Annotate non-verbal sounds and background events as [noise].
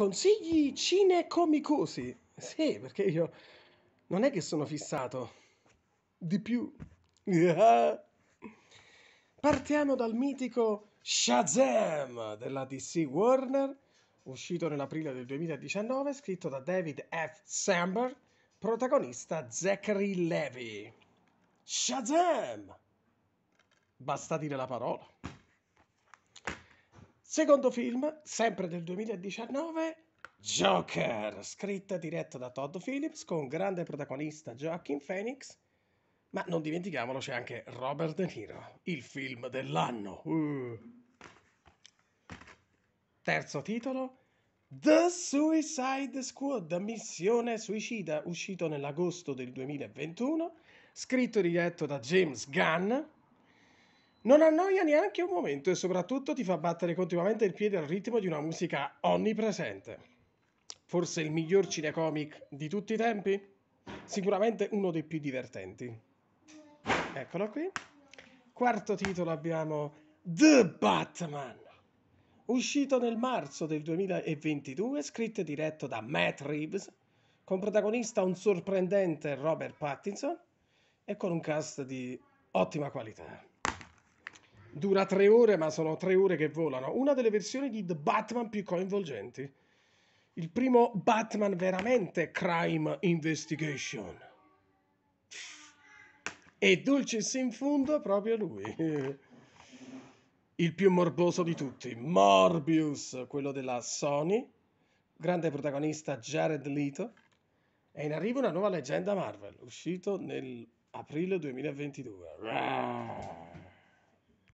Consigli cinecomicosi. Sì, perché io non è che sono fissato. Di più. [laughs] Partiamo dal mitico Shazam della DC Warner, uscito nell'aprile del 2019, scritto da David F. Samber, protagonista Zachary Levy. Shazam! Basta dire la parola. Secondo film, sempre del 2019, Joker, scritta e diretta da Todd Phillips con grande protagonista Joaquin Phoenix, ma non dimentichiamolo c'è anche Robert De Niro, il film dell'anno. Uh. Terzo titolo, The Suicide Squad, Missione Suicida, uscito nell'agosto del 2021, scritto e diretto da James Gunn, non annoia neanche un momento e soprattutto ti fa battere continuamente il piede al ritmo di una musica onnipresente. Forse il miglior cinecomic di tutti i tempi? Sicuramente uno dei più divertenti. Eccolo qui. Quarto titolo abbiamo The Batman. Uscito nel marzo del 2022, scritto e diretto da Matt Reeves, con protagonista un sorprendente Robert Pattinson e con un cast di ottima qualità. Dura tre ore, ma sono tre ore che volano. Una delle versioni di The Batman più coinvolgenti. Il primo Batman veramente crime investigation. E Dulcis in fondo proprio lui. Il più morboso di tutti, Morbius, quello della Sony, grande protagonista Jared Leto. E in arrivo una nuova leggenda Marvel, uscito nell'aprile 2022. Rah!